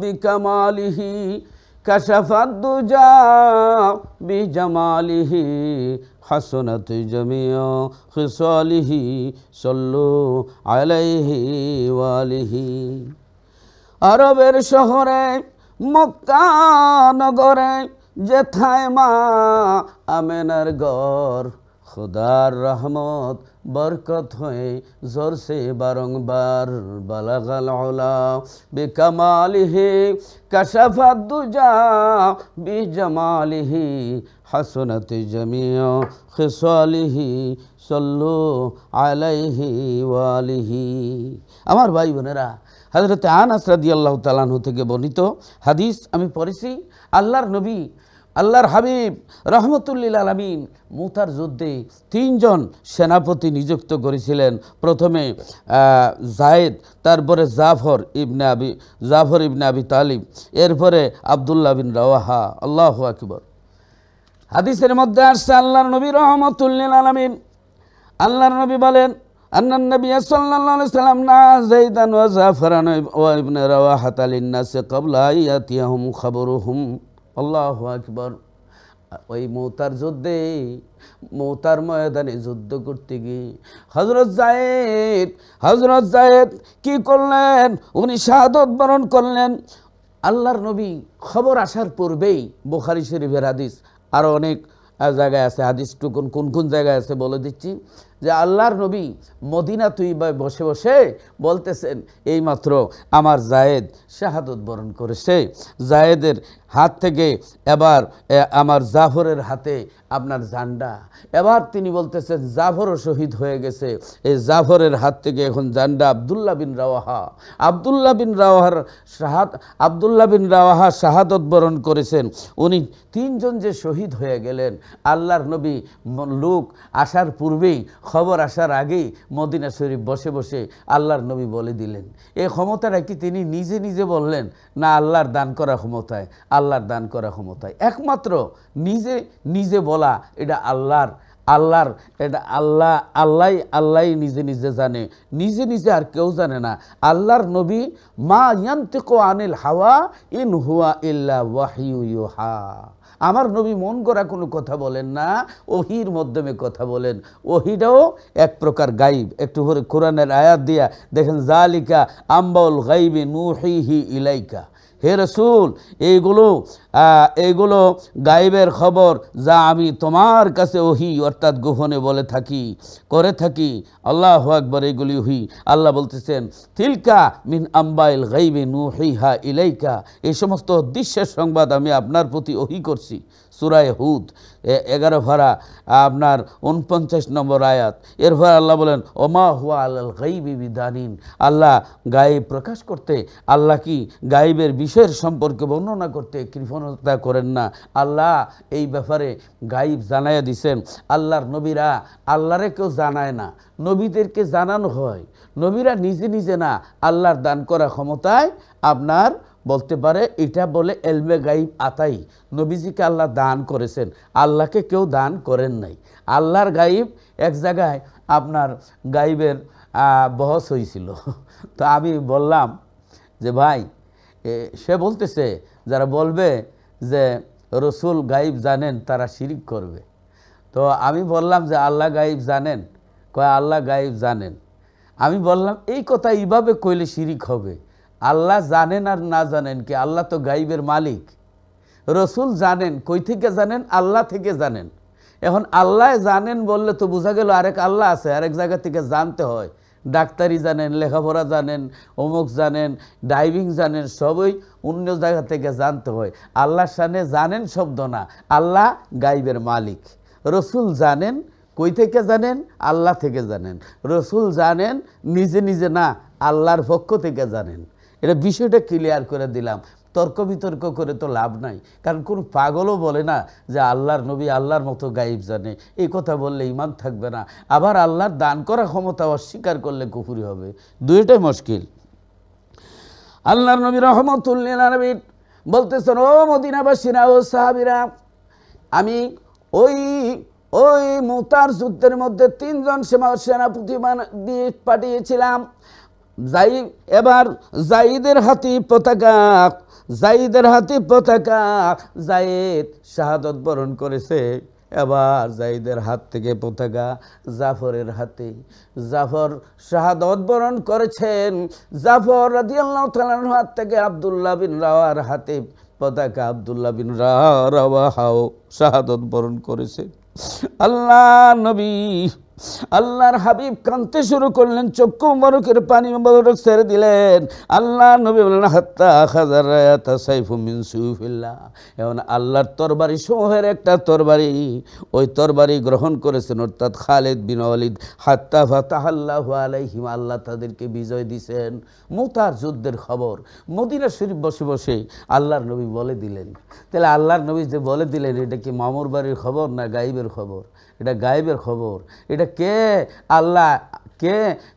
বিকমালিহি কশফদ্দুজা বিজমালিহি হাসনত জমিও খুসলিহি সল্লু আলাইহি ওয়ালিহি আরবের শহরে মক্কা নগরে যেথায় মা আমেনার গর খুদার রহমত বরকত হয়ে জোরসে বারংবার বালাগাল ওলা বেকামালিহি কাশাফাত দুজা বিজামালিহি حسنت جميع خصاله صلوا আলাইহি واله আমার ভাই বোনেরা হযরত আনাস রাদিয়াল্লাহু তাআলা থেকে বর্ণিত হাদিস আমি পড়েছি আল্লাহর নবী আল্লাহর হাবিব রহমতুল্লিল আলমিন মুতার যুদ্ধে তিনজন সেনাপতি নিযুক্ত করেছিলেন প্রথমে জায়েদ তারপরে জাফর ইবনে আবি জাফর ইবনে আবি তালিম এরপরে আবদুল্লা বিন রওয়াহা আল্লাহ আকবর হাদিসের মধ্যে আসছে আল্লাহর নবী রহমতুল্লিল আলমিন আল্লাহর নবী বলেন আন্নান নবী সাল্লাল্লাহু সাল্লাম না ইবনে আল্লাহ আকবর ওই মৌতার যুদ্ধে মৌতার ময়দানে যুদ্ধ করতে গিয়ে হজরত জায়েদ হজরত জায়েদ কি করলেন উনি শাহাদত বরণ করলেন আল্লাহর নবী খবর আসার পূর্বেই বোখারি শরীফের হাদিস আরও অনেক জায়গায় আছে হাদিস টুকুন কোন কোন জায়গায় আছে বলে দিচ্ছি যে আল্লাহর নবী মদিনা তুই বসে বসে বলতেছেন এইমাত্র আমার জায়েদ শাহাদত বরণ করেছে জায়েদের হাত থেকে এবার আমার জাফরের হাতে আপনার জান্ডা এবার তিনি বলতেছেন জাফরও শহীদ হয়ে গেছে এই জাফরের হাত থেকে এখন জান্ডা আবদুল্লা বিন রাওয়াহা আবদুল্লা বিন রাওয়াহার শাহাদ আবদুল্লা বিন রাওয়াহা শাহাদত বরণ করেছেন উনি তিনজন যে শহীদ হয়ে গেলেন আল্লাহর নবী লোক আসার পূর্বেই খবর আসার আগেই মদিনা শরীফ বসে বসে আল্লাহর নবী বলে দিলেন এই ক্ষমতাটা কি তিনি নিজে নিজে বললেন না আল্লাহর দান করা ক্ষমতায় আল্লাহর দান করা ক্ষমতায় একমাত্র নিজে নিজে বলা এটা আল্লাহর আল্লাহর এটা আল্লাহ আল্লাহ আল্লাহ নিজে নিজে জানে নিজে নিজে আর কেউ জানে না আল্লাহর নবী মা ইয়ান্তিক আনিল হাওয়া ইন হুয়া ইল্লা ওয়াহিউ হা আমার নবী মন করা কোনো কথা বলেন না ওহির মাধ্যমে কথা বলেন ওহিটাও এক প্রকার গাইব একটু করে কোরআনের আয়াত দিয়া দেখেন জালিকা আম্বাউল গাইবে নুহিহি ইলাইকা হে রসুল এইগুলো এইগুলো গাইবের খবর যা আমি তোমার কাছে ওহি অর্থাৎ গোপনে বলে থাকি করে থাকি আল্লাহ একবার এইগুলি ওহি আল্লাহ বলতেছেন তিলকা মিন আম্বাইল গাইবে নু হা ইলাইকা এই সমস্ত দৃশ্যের সংবাদ আমি আপনার প্রতি ওহি করছি সুরায় হুদ এগারো ভাড়া আপনার উনপঞ্চাশ নম্বর আয়াত এরপর আল্লাহ বলেন ওমা হুয়া আল গাইবি বিধানিন আল্লাহ গায়েব প্রকাশ করতে আল্লাহ কি গায়েবের বিষয়ের সম্পর্কে বর্ণনা করতে কৃপণতা করেন না আল্লাহ এই ব্যাপারে গাইব জানাইয়া দিছেন আল্লাহর নবীরা আল্লাহরে কেউ জানায় না নবীদেরকে জানানো হয় নবীরা নিজে নিজে না আল্লাহর দান করা ক্ষমতায় আপনার বলতে পারে এটা বলে এলমে গাইব আতাই নবীজিকে আল্লাহ দান করেছেন আল্লাহকে কেউ দান করেন নাই আল্লাহর গাইব এক জায়গায় আপনার গাইবের বহস হয়েছিল তো আমি বললাম যে ভাই সে বলতেছে যারা বলবে যে রসুল গাইব জানেন তারা শিরিক করবে তো আমি বললাম যে আল্লাহ গাইব জানেন কয় আল্লাহ গাইব জানেন আমি বললাম এই কথা এইভাবে কইলে শিরিক হবে আল্লাহ জানেন আর না জানেন কি আল্লাহ তো গাইবের মালিক রসুল জানেন কই থেকে জানেন আল্লাহ থেকে জানেন এখন আল্লাহ জানেন বললে তো বোঝা গেল আরেক আল্লাহ আছে আরেক জায়গা থেকে জানতে হয় ডাক্তারি জানেন লেখাপড়া জানেন অমুক জানেন ড্রাইভিং জানেন সবই অন্য জায়গা থেকে জানতে হয় আল্লাহ সানে জানেন শব্দ না আল্লাহ গাইবের মালিক রসুল জানেন কই থেকে জানেন আল্লাহ থেকে জানেন রসুল জানেন নিজে নিজে না আল্লাহর পক্ষ থেকে জানেন এটা বিষয়টা ক্লিয়ার করে দিলাম তর্ক বিতর্ক করে তো লাভ নাই কারণ কোন পাগলও বলে না যে আল্লাহর নবী আল্লাহর মতো গাইব জানে এই কথা বললে ইমান থাকবে না আবার আল্লাহর দান করা ক্ষমতা অস্বীকার করলে কুফুরি হবে দুইটাই মুশকিল আল্লাহর নবী রহমতুল্লিন আরবির বলতেছেন ও মদিনাবাসীরা ও সাহাবিরা আমি ওই ওই মুতার যুদ্ধের মধ্যে তিনজন সেনাপতি দিয়ে পাঠিয়েছিলাম যাই এবার জাইদের হাতি পতাকা জাইদের হাতি পতাকা জাইদ শাহাদত বরণ করেছে এবার জাইদের হাত থেকে পতাকা জাফরের হাতে জাফর শাহাদত বরণ করেছেন জাফর রাজিয়াল্লাহ হাত থেকে আবদুল্লা বিন রাওয়ার হাতে পতাকা আবদুল্লা বিন রাওয়াহাও শাহাদত বরণ করেছে আল্লাহ নবী আল্লাহর হাবিব কানতে শুরু করলেন চক্ষু মরুকের পানি মরক ছেড়ে দিলেন আল্লাহ নবী বললেন হাত্তা হাজার মিন সুফিল্লা এমন আল্লাহর তরবারি সমূহের একটা তরবারি ওই তরবারি গ্রহণ করেছেন অর্থাৎ খালেদ বিন অলিদ হাত্তা ফাতাহ আল্লাহ আলাইহিম আল্লাহ তাদেরকে বিজয় দিছেন মুতার যুদ্ধের খবর মদিনা শরীফ বসে বসে আল্লাহর নবী বলে দিলেন তাহলে আল্লাহর নবী যে বলে দিলেন এটা কি মামুর বাড়ির খবর না গাইবের খবর এটা গায়েবের খবর এটা কে আল্লাহ কে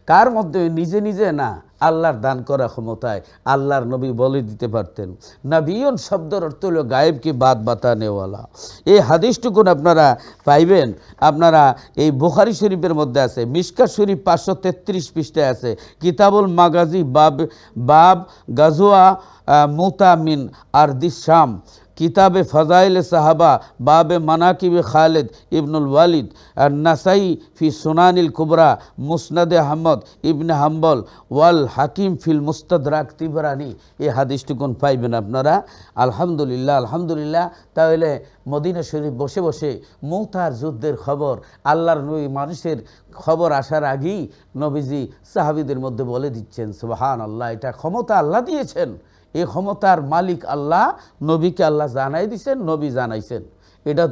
কার মধ্যে নিজে নিজে না আল্লাহর দান করা ক্ষমতায় আল্লাহর নবী বলে দিতে পারতেন নাবিয়ন শব্দের অর্থ হল গায়েবকে বাদ বাতা নেওয়ালা এই হাদিসটুকুন আপনারা পাইবেন আপনারা এই বুখারি শরীফের মধ্যে আছে মিসকা শরীফ পাঁচশো তেত্রিশ পৃষ্ঠে আছে কিতাবুল মাগাজি বাব বাব গাজোয়া মুতামিন আর দিশাম কিতাবে ফজাইল সাহাবা বাবে মানাকিবে খালেদ ইবনুল ওয়ালিদ আর নাসাই ফি সোনানিল কুবরা মুসনাদে আহমদ ইবনে হাম্বল ওয়াল হাকিম ফিল মুস্তাদরাক তিবরানি এই হাদিসটুকুন পাইবেন আপনারা আলহামদুলিল্লাহ আলহামদুলিল্লাহ তাহলে মদিনা শরীফ বসে বসে মৌতার যুদ্ধের খবর আল্লাহর নবী মানুষের খবর আসার আগেই নবীজি সাহাবিদের মধ্যে বলে দিচ্ছেন সুবাহান আল্লাহ এটা ক্ষমতা আল্লাহ দিয়েছেন এই ক্ষমতার মালিক আল্লাহ নবীকে আল্লাহ জানাই দিছেন নবী জানাইছেন এটা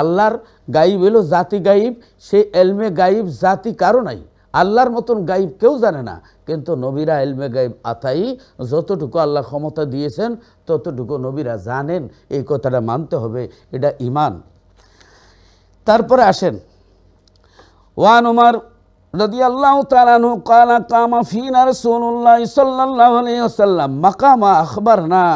আল্লাহর গাইব এলো জাতি গাইব সেই এলমে গাইব জাতি কারো নাই আল্লাহর মতন গাইব কেউ জানে না কিন্তু নবীরা এলমে গাইব আতাই যতটুকু আল্লাহ ক্ষমতা দিয়েছেন ততটুকু নবীরা জানেন এই কথাটা মানতে হবে এটা ইমান তারপরে আসেন ওয়ান ওমার رضي الله تعالى عنه قال قام فينا رسول الله صلى الله عليه وسلم مقام أخبرنا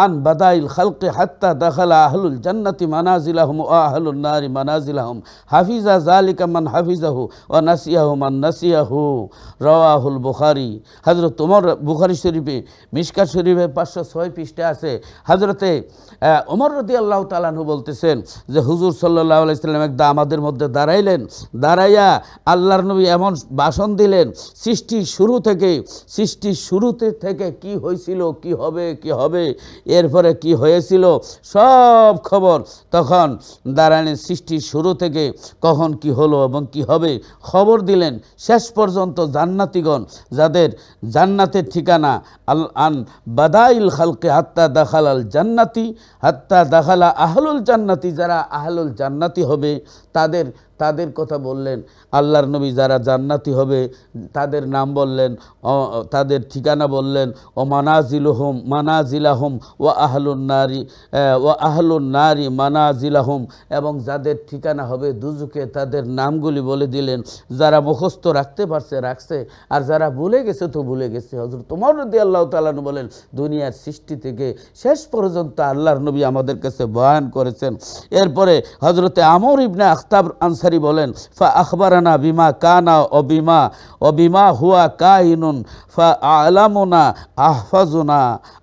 عن بداء الخلق حتى دخل أهل الجنة منازلهم وأهل النار منازلهم حفظ ذلك من حفظه ونسيه من نسيه رواه البخاري হজরত তোমার বুখারি শরীফে মিশকা শরীফে পাঁচশো ছয় পৃষ্ঠে আছে হজরতে ওমর রদি আল্লাহ তালাহু বলতেছেন যে হুজুর সাল্লাহ আলাইসাল্লাম একদা আমাদের মধ্যে দাঁড়াইলেন দাঁড়াইয়া اللہ নবী এমন যখন বাসন দিলেন সৃষ্টির শুরু থেকে সৃষ্টির শুরুতে থেকে কি হয়েছিল কি হবে কি হবে এরপরে কি হয়েছিল সব খবর তখন দাঁড়ালেন সৃষ্টির শুরু থেকে কখন কি হলো এবং কি হবে খবর দিলেন শেষ পর্যন্ত জান্নাতিগণ যাদের জান্নাতের ঠিকানা আল আন বাদাইল খালকে হাত্তা দাখালাল জান্নাতি হাত্তা দাখালা আহলুল জান্নাতি যারা আহলুল জান্নাতি হবে তাদের তাদের কথা বললেন আল্লাহর নবী যারা জান্নাতি হবে তাদের নাম বললেন তাদের ঠিকানা বললেন ও মানাজিলহম মানাজিলাহম ও আহলুন নারী ও আহলুন নারী মানাজিলাহম এবং যাদের ঠিকানা হবে দুজুকে তাদের নামগুলি বলে দিলেন যারা মুখস্থ রাখতে পারছে রাখছে আর যারা ভুলে গেছে তো ভুলে গেছে হজরত তোমার নদী আল্লাহ তালান বলেন দুনিয়ার সৃষ্টি থেকে শেষ পর্যন্ত আল্লাহর নবী আমাদের কাছে বয়ান করেছেন এরপরে হজরতে আমর ইবনা আখতাব আনসারি বলেন ফা আখবরানা বিমা কানা অবিমা অবিমা হুয়া কাহিনুন ফা আলামুনা আহফাজুনা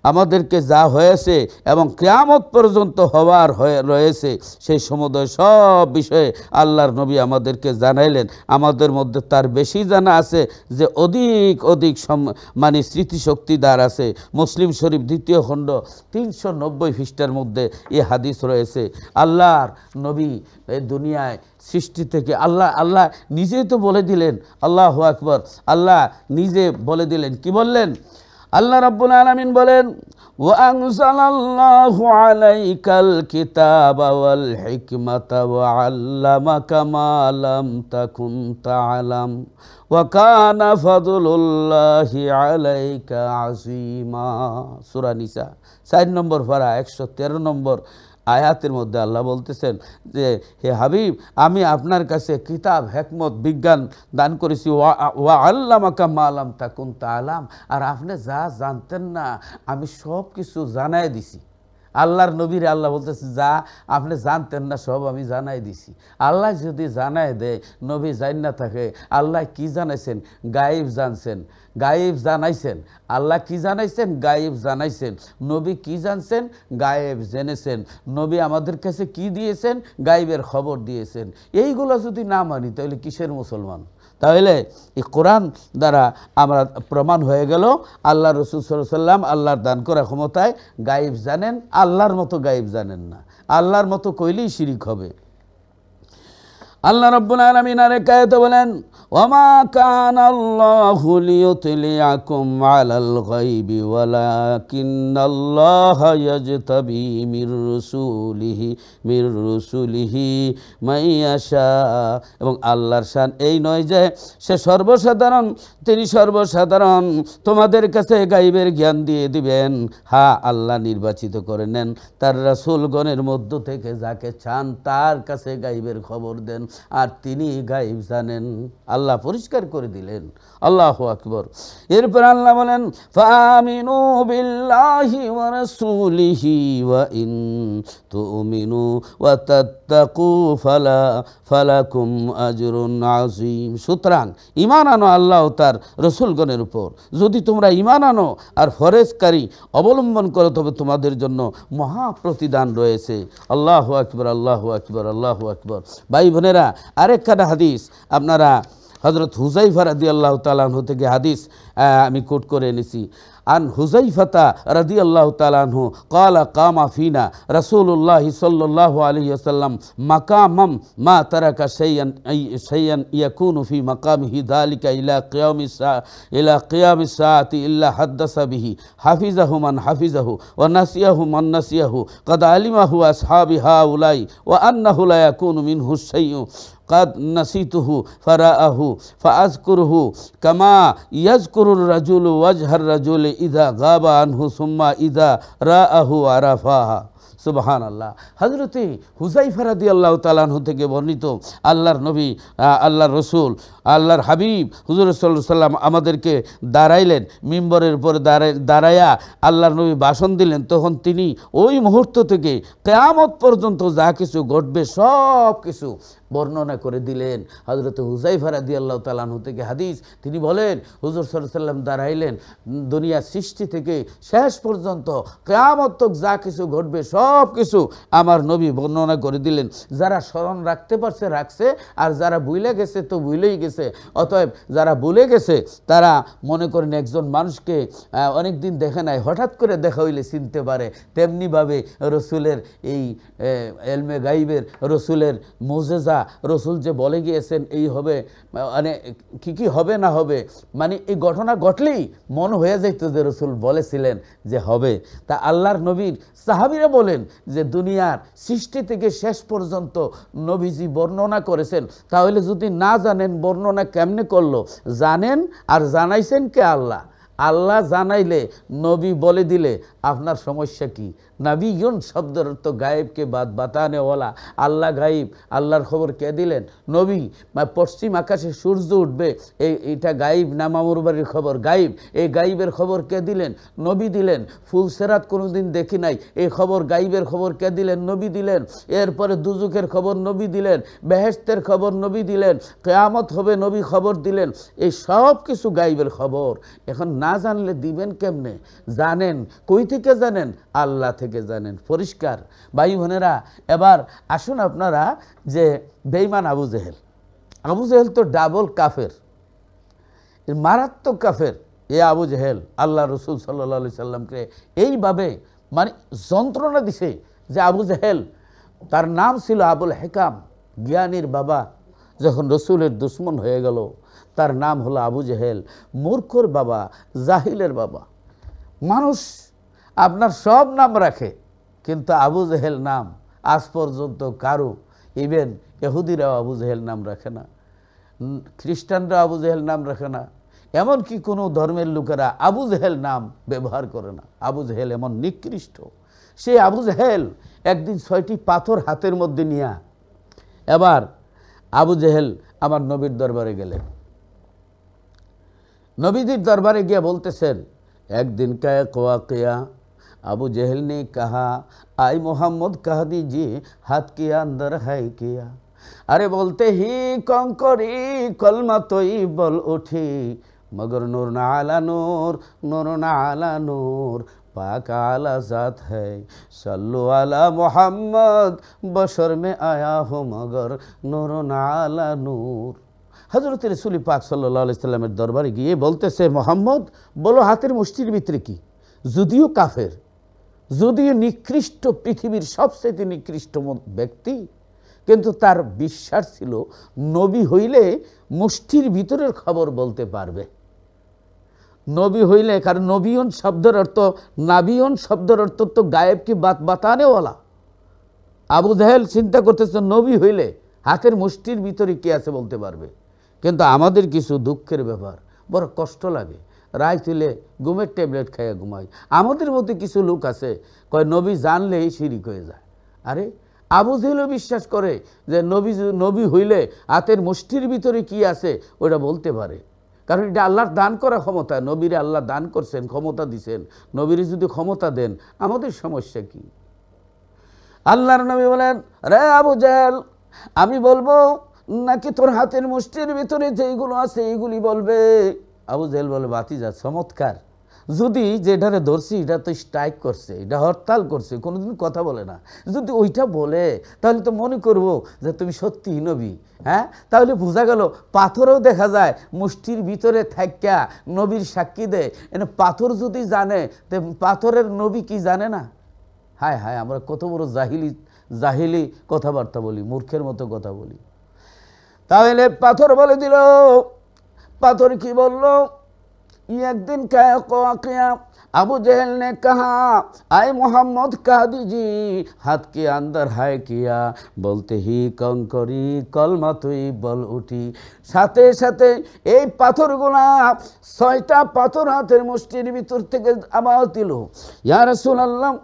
আমাদেরকে যা হয়েছে এবং ক্রিয়ামত পর্যন্ত হওয়ার হয়ে রয়েছে সেই সমুদয় সব বিষয়ে আল্লাহর নবী আমাদেরকে জানাইলেন আমাদের মধ্যে তার বেশি জানা আছে যে অধিক অধিক সম মানে স্মৃতিশক্তি দ্বার আছে মুসলিম শরীফ দ্বিতীয় খণ্ড তিনশো নব্বই খ্রিস্টার মধ্যে এ হাদিস রয়েছে আল্লাহর নবী এই দুনিয়ায় সৃষ্টি থেকে আল্লাহ আল্লাহ নিজেই তো বলে দিলেন আল্লাহ আকবর আল্লাহ নিজে বলে দিলেন কি বললেন আল্লাহ রব্বুল আলামিন বলেন ওয়াংসালাল্লাহু আলাইকাল কিতাবা ওয়াল হিকমাতা নম্বর আয়াতের মধ্যে আল্লাহ বলতেছেন যে হে হাবিব আমি আপনার কাছে কিতাব হেকমত বিজ্ঞান দান করেছি ওয়া আল্লাহ মাকাম আলাম তাকুন তা আলাম আর আপনি যা জানতেন না আমি সব কিছু জানাই দিছি আল্লাহর নবীর আল্লাহ বলতেছে যা আপনি জানতেন না সব আমি জানাই দিছি আল্লাহ যদি জানাই দেয় নবী জান না থাকে আল্লাহ কি জানাইছেন গায়েব জানছেন গায়েব জানাইছেন আল্লাহ কি জানাইছেন গায়েব জানাইছেন নবী কি জানছেন গায়েব জেনেছেন নবী আমাদের কাছে কি দিয়েছেন গায়েবের খবর দিয়েছেন এইগুলো যদি না মানি তাহলে কিসের মুসলমান তাহলে এই কোরআন দ্বারা আমরা প্রমাণ হয়ে গেল আল্লাহ রসুল সাল্লাম আল্লাহর দান করা ক্ষমতায় গায়েব জানেন আল্লাহর মতো গায়েব জানেন না আল্লাহর মতো কইলেই শিরিক হবে আল্লাহ রব্বুল আলমিন আরেক কায়ত বলেন এবং আল্লাহর শান এই নয় যে সে সর্বসাধারণ তিনি সর্বসাধারণ তোমাদের কাছে গাইবের জ্ঞান দিয়ে দিবেন হা আল্লাহ নির্বাচিত করে নেন তার রাসুলগণের মধ্য থেকে যাকে চান তার কাছে গাইবের খবর দেন আর তিনি গাইব জানেন আল্লাহ পরিষ্কার করে দিলেন আল্লাহ আকবর এরপর আল্লাহ বলেন ফামিনু বিল্লাহি ওয়া রাসূলিহি ওয়া ইন তুমিনু ওয়া তাত্তাকু ফালা ফালাকুম আজরুন আযীম সুতরাং ঈমান আনো আল্লাহ তার রসুলগণের উপর যদি তোমরা ঈমান আনো আর ফরেজকারী অবলম্বন করো তবে তোমাদের জন্য মহা প্রতিদান রয়েছে আল্লাহ আকবর আল্লাহ আকবর আল্লাহ আকবর ভাই বোনেরা আরেকখানা হাদিস আপনারা হযরত হুযায়ফা রাদিয়াল্লাহু তাআলা আনহু থেকে হাদিস আমি কোট করে এনেছি আন হুযায়ফাতা রাদিয়াল্লাহু তাআলা আনহু قال قام فينا رسول الله صلى الله عليه وسلم مقام ما ترك شيئا شيئا يكون في مقامه ذلك الى قيام الساعه الى قيام الساعه الا حدث به حفظه من حفظه ونسيه من نسيه قد علمه اصحاب هؤلاء وانه لا يكون منه شيئا কাদ নাসিতুহু ফারাহু ফাজকুরহু কামা ইয়াজকুরুল রাজুল ওয়াজহার রাজুল ইদা গাবা আনহু সুম্মা ইদা রাহু আরাফাহা সুবাহান আল্লাহ হজরতে হুজাইফারাদি আল্লাহ তালাহু থেকে বর্ণিত আল্লাহর নবী আল্লাহর রসুল আল্লাহর হাবিব হুজুর সাল্লাম আমাদেরকে দাঁড়াইলেন মিম্বরের উপর দাঁড়াই দাঁড়ায়া আল্লাহর নবী বাসন দিলেন তখন তিনি ওই মুহূর্ত থেকে কেয়ামত পর্যন্ত যা কিছু ঘটবে সব কিছু বর্ণনা করে দিলেন হজরত হুজাই ফারাদি আল্লাহ তালানহু থেকে হাদিস তিনি বলেন হুজুর সাল্লাম দাঁড়াইলেন দুনিয়া সৃষ্টি থেকে শেষ পর্যন্ত কেয়ামত্মক যা কিছু ঘটবে সব কিছু আমার নবী বর্ণনা করে দিলেন যারা স্মরণ রাখতে পারছে রাখছে আর যারা বুইলে গেছে তো বুইলেই গেছে অতএব যারা বলে গেছে তারা মনে করেন একজন মানুষকে অনেক দিন দেখে নাই হঠাৎ করে দেখা হইলে চিনতে পারে তেমনিভাবে রসুলের এই এলমে গাইবের রসুলের মোজেজা কথা রসুল যে বলে গিয়েছেন এই হবে মানে কি কি হবে না হবে মানে এই ঘটনা ঘটলেই মন হয়ে যেত যে রসুল বলেছিলেন যে হবে তা আল্লাহর নবীর সাহাবিরা বলেন যে দুনিয়ার সৃষ্টি থেকে শেষ পর্যন্ত নবীজি বর্ণনা করেছেন তাহলে যদি না জানেন বর্ণনা কেমনে করলো জানেন আর জানাইছেন কে আল্লাহ আল্লাহ জানাইলে নবী বলে দিলে আপনার সমস্যা কি নাবিগুন শব্দ তো গায়েবকে বাদ বাতানেওয়ালা আল্লাহ গায়েব আল্লাহর খবর কে দিলেন নবী পশ্চিম আকাশে সূর্য উঠবে এই এটা গায়েব না মামুর বাড়ির খবর গায়েব এই গায়েবের খবর কে দিলেন নবী দিলেন ফুলসেরাত কোনোদিন দেখি নাই এই খবর গায়েবের খবর কে দিলেন নবী দিলেন এরপরে দুজুকের খবর নবী দিলেন বেহেস্তের খবর নবী দিলেন কেয়ামত হবে নবী খবর দিলেন এই সব কিছু গায়েবের খবর এখন না না জানলে দিবেন কেমনে জানেন কই থেকে জানেন আল্লাহ থেকে জানেন পরিষ্কার ভাই বোনেরা এবার আসুন আপনারা যে বেইমান আবু জেহেল আবু জেহেল তো ডাবল কাফের মারাত্মক কাফের এ আবু জেহেল আল্লাহ রসুল সাল্লা সাল্লামকে এইভাবে মানে যন্ত্রণা দিছে যে আবু জেহেল তার নাম ছিল আবুল হেকাম জ্ঞানীর বাবা যখন রসুলের দুশ্মন হয়ে গেল তার নাম হলো আবু জেহেল মূর্খর বাবা জাহিলের বাবা মানুষ আপনার সব নাম রাখে কিন্তু আবু জেহেল নাম আজ পর্যন্ত কারো ইভেন এহুদিরাও আবু জেহেল নাম রাখে না খ্রিস্টানরা আবু জেহেল নাম রাখে না এমনকি কোনো ধর্মের লোকেরা আবু জেহেল নাম ব্যবহার করে না আবু জেহেল এমন নিকৃষ্ট সেই আবু জেহেল একদিন ছয়টি পাথর হাতের মধ্যে নিয়া এবার আবু জেহেল আমার নবীর দরবারে গেলেন নবীজির দরবারে গিয়ে বলতেছেন একদিন কায়া কোয়া কেয়া আবু জেহেল ने কাহা আই মোহাম্মদ কাহাদি জি হাত के अंदर হাই किया আরে বলতে হি কঙ্করি কলমা তৈ বল উঠি মগর নূর না আলা নূর নূর না আলা নূর পাক আলা জাত है सल्लु মোহাম্মদ मोहम्मद बशर में आया हो मगर নূর आला नूर হজরত রসুলি পাক সাল্লাহ ইসলামের দরবারে গিয়ে বলতেছে মোহাম্মদ বলো হাতের মুষ্টির ভিতরে কি যদিও কাফের যদিও নিকৃষ্ট পৃথিবীর সবচেয়ে নিকৃষ্ট ব্যক্তি কিন্তু তার বিশ্বাস ছিল নবী হইলে মুষ্টির ভিতরের খবর বলতে পারবে নবী হইলে কারণ নবীয়ন শব্দের অর্থ নাবিয়ন শব্দের অর্থ তো গায়েব কি বাত বাতানেওয়ালা আবু জাহেল চিন্তা করতেছে নবী হইলে হাতের মুষ্টির ভিতরে কী আছে বলতে পারবে কিন্তু আমাদের কিছু দুঃখের ব্যাপার বড় কষ্ট লাগে রায় তুলে ঘুমের ট্যাবলেট খাইয়ে ঘুমাই আমাদের মধ্যে কিছু লোক আছে কয় নবী জানলেই সিঁড়ি হয়ে যায় আরে আবু জাহেলও বিশ্বাস করে যে নবী নবী হইলে হাতের মুষ্টির ভিতরে কি আছে ওটা বলতে পারে কারণ এটা আল্লাহর দান করা ক্ষমতা নবীরে আল্লাহ দান করছেন ক্ষমতা দিছেন নবীরে যদি ক্ষমতা দেন আমাদের সমস্যা কি আল্লাহর নবী বলেন রে আবু জাহেল আমি বলবো নাকি তোর হাতের মুষ্টির ভিতরে যেইগুলো আছে এইগুলি বলবে আবু জাহেল বলে বাতিজা চমৎকার যদি যে এটারে ধরছি এটা তো স্ট্রাইক করছে এটা হরতাল করছে কোনোদিন কথা বলে না যদি ওইটা বলে তাহলে তো মনে করব যে তুমি সত্যি নবী হ্যাঁ তাহলে বোঝা গেল পাথরেও দেখা যায় মুষ্টির ভিতরে থাক্যা নবীর সাক্ষী দেয় এনে পাথর যদি জানে তে পাথরের নবী কি জানে না হায় হায় আমরা কত বড় জাহিলি জাহিলি কথাবার্তা বলি মূর্খের মতো কথা বলি তাহলে পাথর বলে দিল পাথর কি বললো एक दिन का वाकया अबू जहल ने कहा आए मोहम्मद कह दीजिए हाथ के अंदर है किया বলতে হি কঙ্করি কলমা তুই বল উঠি সাথে সাথে এই পাথরগুলা ছয়টা পাথর হাতের মুষ্টির ভিতর থেকে আবার দিল ইয়ার সুনাল্লাম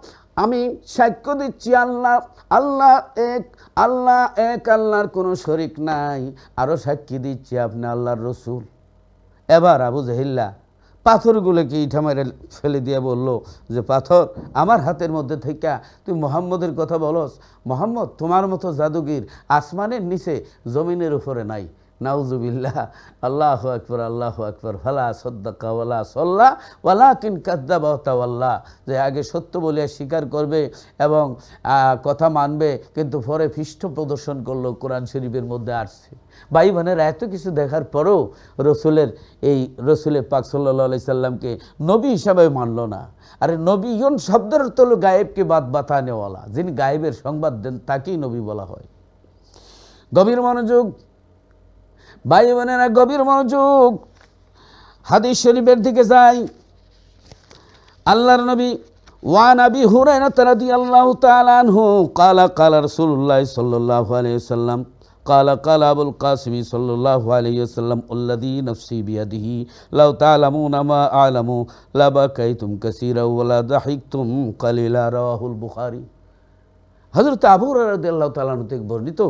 আমি সাক্ষ্য দিচ্ছি আল্লাহ আল্লাহ এক আল্লাহ এক আল্লাহর কোনো শরিক নাই আরও সাক্ষী দিচ্ছি আপনি আল্লাহর রসুল এবার আবু জাহিল্লা পাথরগুলোকে ইঠা মেরে ফেলে দিয়ে বলল যে পাথর আমার হাতের মধ্যে থেকে তুই মোহাম্মদের কথা বলস মোহাম্মদ তোমার মতো জাদুগির আসমানের নিচে জমিনের উপরে নাই নাউজুবিল্লাহ আল্লাহ আকবর আল্লাহ আকবর ফালা সদ্দা ওলা সল্লা ওলা কিন কাদ্দা কাদ্দাবাহতাওয়াল্লাহ যে আগে সত্য বলিয়া স্বীকার করবে এবং কথা মানবে কিন্তু পরে পৃষ্ঠ প্রদর্শন করলো কোরআন শরীফের মধ্যে আসছে ভাই বোনের এত কিছু দেখার পরও রসুলের এই রসুলে পাক সাল্লা সাল্লামকে নবী হিসাবে মানল না আরে নবীগণ শব্দের তো গায়েবকে বাদ বাতা নেওয়ালা যিনি গায়েবের সংবাদ দেন তাকেই নবী বলা হয় গভীর মনোযোগ ভাই বোনের এক গভীর মনোযোগ হাদিস শরীফের দিকে যাই আল্লাহর নবী ওয়ান আবি হুরাইন তারাদি আল্লাহ তালানহু কালা কালা রসুল্লাহ সাল্লাহ আলাইসাল্লাম কালা কালা আবুল কাসমি সাল্লাহ আলাইসাল্লাম উল্লাদি নফসি বিয়াদিহি লাউ তালামু নামা আলামু লাবা কাইতুম কাসিরা ওলা দাহিক তুম কালিলা রাহুল হজরত আবুর তালানু থেকে বর্ণিত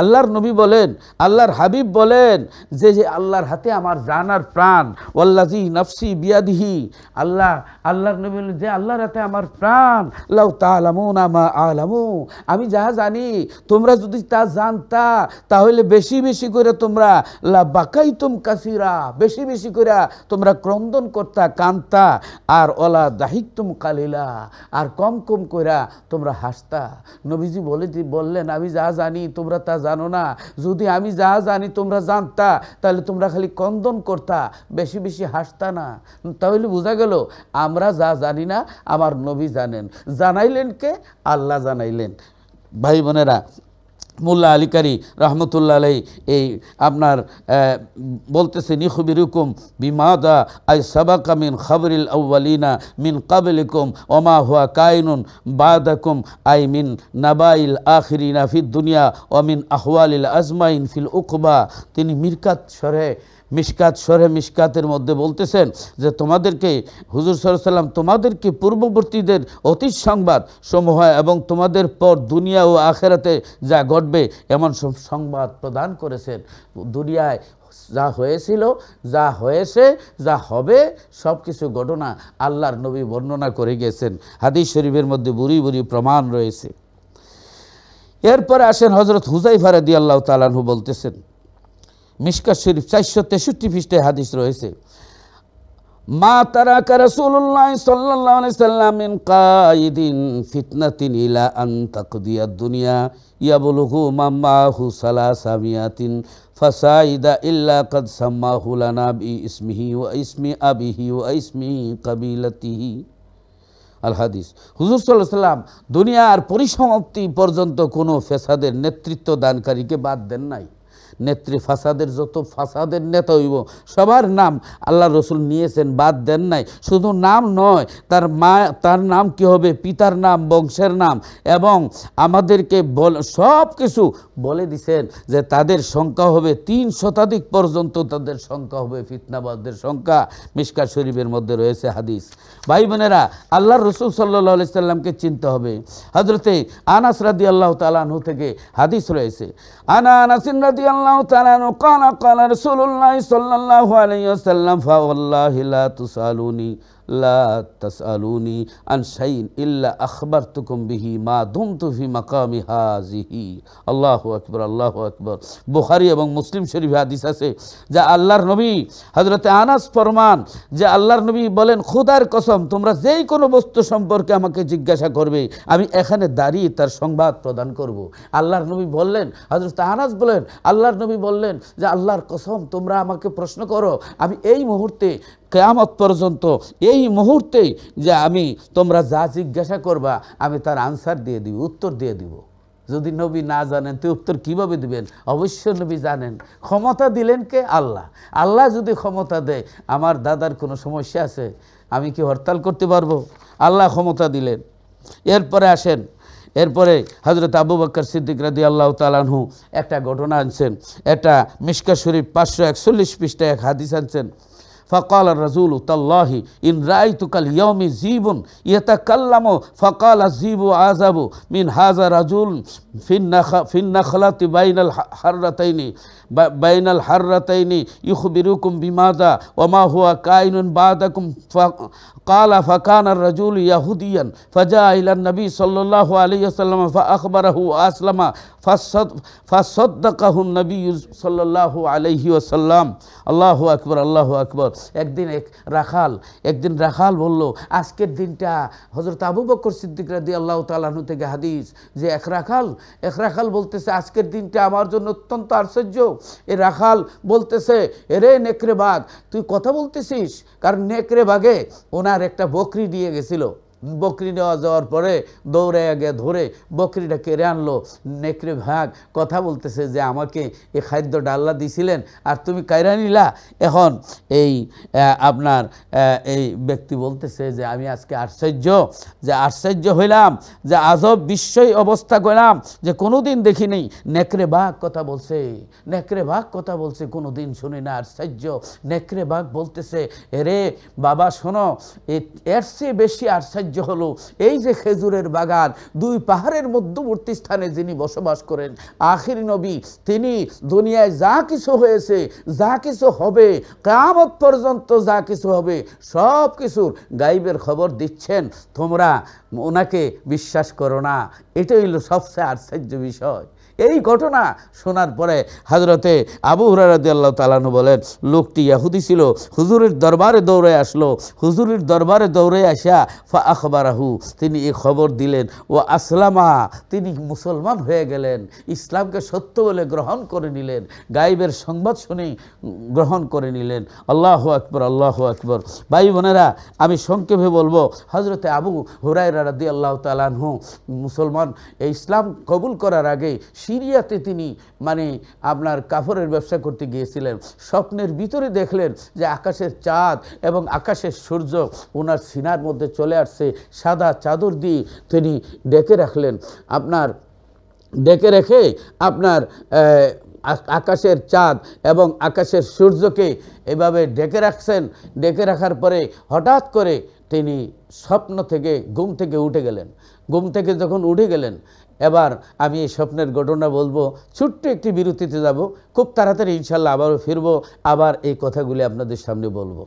আল্লাহর নবী বলেন আল্লাহর হাবিব বলেন যে যে আল্লাহর হাতে আমার জানার প্রাণ ওল্লাজি নফসি বিয়াদিহি আল্লাহ আল্লাহর নবী বলেন যে আল্লাহর হাতে আমার প্রাণ লাউ তালামু নামা আলামু আমি যাহা জানি তোমরা যদি তা জানতা তাহলে বেশি বেশি করে তোমরা লা বাকাই তুম কাসিরা বেশি বেশি করে তোমরা ক্রন্দন করতা কান্তা আর ওলা দাহিক তুম কালিলা আর কম কম কইরা তোমরা হাসতা নবীজি বলে বললেন আমি যা জানি তোমরা তা জানো না যদি আমি যা জানি তোমরা জানতা তাহলে তোমরা খালি কন্দন করতা বেশি বেশি হাসতা না তাহলে বোঝা গেল আমরা যা জানি না আমার নবী জানেন জানাইলেন কে আল্লাহ জানাইলেন ভাই বোনেরা মোল্লা আলিকারী রহমতুল্লা আলাই এই আপনার বলতেছে নিখবিরুকুম বিমাদা আই সাবা কামিন খাবরিল আউ্বালিনা মিন কাবিলিকুম ওমা হুয়া কায়নুন বাদাকুম আই মিন নাবাইল আখিরিনা ফিদ দুনিয়া ও মিন আহওয়ালিল আজমাইন ফিল উকবা তিনি মিরকাত সরে মিসকাত সরে মিসকাতের মধ্যে বলতেছেন যে তোমাদেরকে হুজুর সরসাল্লাম তোমাদেরকে পূর্ববর্তীদের অতীত সংবাদ সমূহ এবং তোমাদের পর দুনিয়া ও আখেরাতে যা ঘটবে এমন সব সংবাদ প্রদান করেছেন দুনিয়ায় যা হয়েছিল যা হয়েছে যা হবে সব কিছু ঘটনা আল্লাহর নবী বর্ণনা করে গেছেন হাদিস শরীফের মধ্যে বুড়ি বুড়ি প্রমাণ রয়েছে এরপরে আসেন হজরত হুজাইফারদি আল্লাহ তালানহু বলতেছেন মিশকা শরীফ চারশো তেষট্টি পৃষ্ঠে হাদিস রয়েছে মা তারা কারসুল্লাহ সাল্লাহ সাল্লামিন কাইদিন ফিতনাতিন ইলা আন্তাকদিয়া দুনিয়া ইয়াবুলহু মাম্মাহু সালাসামিয়াতিন ফাসাইদা ইল্লা কদ সাম্মাহু লানা বি ইসমিহি ওয়া ইসমি আবিহি ওয়া ইসমি কাবিলাতিহি আল হাদিস হুজুর সাল্লাহ সাল্লাম দুনিয়ার পরিসমাপ্তি পর্যন্ত কোনো ফেসাদের নেতৃত্ব দানকারীকে বাদ দেন নাই নেত্রী ফাসাদের যত ফাসাদের নেতা হইব সবার নাম আল্লাহ রসুল নিয়েছেন বাদ দেন নাই শুধু নাম নয় তার মা তার নাম কি হবে পিতার নাম বংশের নাম এবং আমাদেরকে বল সব কিছু বলে দিছেন যে তাদের সংখ্যা হবে তিন শতাধিক পর্যন্ত তাদের সংখ্যা হবে ফিতনাবাদদের সংখ্যা মিসকা শরীফের মধ্যে রয়েছে হাদিস ভাই বোনেরা আল্লাহ রসুল সাল্লাহ সাল্লামকে চিনতে হবে হজরতে আনাস রাদি আল্লাহ তালানহু থেকে হাদিস রয়েছে আনা আনাসিন রাদি আল্লাহ তালানু কানা কালা রসুল্লাহ সাল্লাহ আলাইহি সাল্লাম আল্লাহ তুসালুনি লা আন শাইন ইল্লা বিহি মা হাজিহি এবং মুসলিম শরীফ হাদিস আছে আল্লাহর নবী আনাস ফরমান যে আল্লাহর নবী বলেন খোদার কসম তোমরা যেই কোনো বস্তু সম্পর্কে আমাকে জিজ্ঞাসা করবে আমি এখানে দাঁড়িয়ে তার সংবাদ প্রদান করব আল্লাহর নবী বললেন হজরত আনাস বলেন আল্লাহর নবী বললেন যে আল্লাহর কসম তোমরা আমাকে প্রশ্ন করো আমি এই মুহূর্তে কেয়ামত পর্যন্ত এই মুহূর্তেই যে আমি তোমরা যা জিজ্ঞাসা করবা আমি তার আনসার দিয়ে দিব উত্তর দিয়ে দিব যদি নবী না জানেন তুই উত্তর কীভাবে দিবেন অবশ্য নবী জানেন ক্ষমতা দিলেন কে আল্লাহ আল্লাহ যদি ক্ষমতা দেয় আমার দাদার কোনো সমস্যা আছে আমি কি হরতাল করতে পারবো আল্লাহ ক্ষমতা দিলেন এরপরে আসেন এরপরে হজরত আবু বাক্কর সিদ্দিক রাদি আল্লাহ তালানহু একটা ঘটনা আনছেন একটা মিশকা শরীফ পাঁচশো একচল্লিশ পৃষ্ঠা এক হাদিস আনছেন فقال الرسول تالله إن رأيتك اليوم زيب يتكلم فقال الزيب عذب من هذا رجل ফিন্নাখলাতি বাইনাল হাররাতাইনি বাইনাল হাররাতাইনি ইউখবিরুকুম বিমাদা ওমা হুয়া কাইনুন বাদাকুম কালা ফাকান আর রাজুল ইয়াহুদিয়ান ফাজা ইলান নবী সাল্লাল্লাহু আলাইহি ওয়াসাল্লাম ফা আখবারাহু আসলামা ফাসাদ ফাসাদদাকাহু নবী সাল্লাল্লাহু আলাইহি ওয়াসাল্লাম আল্লাহু আকবার আল্লাহু আকবার একদিন এক রাখাল একদিন রাখাল বলল আজকের দিনটা হযরত আবু বকর সিদ্দিক রাদিয়াল্লাহু তাআলা থেকে হাদিস যে এক রাখাল এক রাখাল বলতেছে আজকের দিনটা আমার জন্য অত্যন্ত আশ্চর্য এ রাখাল বলতেছে এরে নেকড়ে বাঘ তুই কথা বলতেছিস কারণ নেকড়ে বাঘে ওনার একটা বকরি নিয়ে গেছিল বকরি নেওয়া যাওয়ার পরে দৌড়ে আগে ধরে বকরিটা কেড়ে আনলো নেকড়ে ভাগ কথা বলতেছে যে আমাকে এই খাদ্য ডাল্লা দিছিলেন আর তুমি কায়রা নিলা এখন এই আপনার এই ব্যক্তি বলতেছে যে আমি আজকে আশ্চর্য যে আশ্চর্য হইলাম যে আজব বিস্ময় অবস্থা করলাম যে কোনো দিন দেখিনি নেকড়ে বাঘ কথা বলছে নেকড়ে বাঘ কথা বলছে কোনো দিন শুনি না আশ্চর্য নেকড়ে বাঘ বলতেছে এরে বাবা শোনো এর চেয়ে বেশি আশ্চর্য রাজ্য হলো এই যে খেজুরের বাগান দুই পাহাড়ের মধ্যবর্তী স্থানে যিনি বসবাস করেন আখির নবী তিনি দুনিয়ায় যা কিছু হয়েছে যা কিছু হবে কামত পর্যন্ত যা কিছু হবে সব কিছুর গাইবের খবর দিচ্ছেন তোমরা ওনাকে বিশ্বাস করো না এটাই হলো সবচেয়ে আশ্চর্য বিষয় এই ঘটনা শোনার পরে হাজরতে আবু হুরারদি আল্লাহ তালানু বলেন লোকটি ইয়াহুদি ছিল হুজুরের দরবারে দৌড়ে আসলো হুজুরের দরবারে দৌড়ে আসা ফা আখবরাহু তিনি এ খবর দিলেন ও আসলামা তিনি মুসলমান হয়ে গেলেন ইসলামকে সত্য বলে গ্রহণ করে নিলেন গাইবের সংবাদ শুনে গ্রহণ করে নিলেন আল্লাহ আকবর আল্লাহ আকবর ভাই বোনেরা আমি সংক্ষেপে বলবো হজরতে আবু হুরাই রাদি আল্লাহ তালানহু মুসলমান ইসলাম কবুল করার আগে সিরিয়াতে তিনি মানে আপনার কাফরের ব্যবসা করতে গিয়েছিলেন স্বপ্নের ভিতরে দেখলেন যে আকাশের চাঁদ এবং আকাশের সূর্য ওনার সিনার মধ্যে চলে আসছে সাদা চাদর দিয়ে তিনি ডেকে রাখলেন আপনার ডেকে রেখে আপনার আকাশের চাঁদ এবং আকাশের সূর্যকে এভাবে ডেকে রাখছেন ডেকে রাখার পরে হঠাৎ করে তিনি স্বপ্ন থেকে ঘুম থেকে উঠে গেলেন ঘুম থেকে যখন উঠে গেলেন এবার আমি এই স্বপ্নের ঘটনা বলবো ছোট্ট একটি বিরতিতে যাব খুব তাড়াতাড়ি ইনশাল্লাহ আবারও ফিরবো আবার এই কথাগুলি আপনাদের সামনে বলবো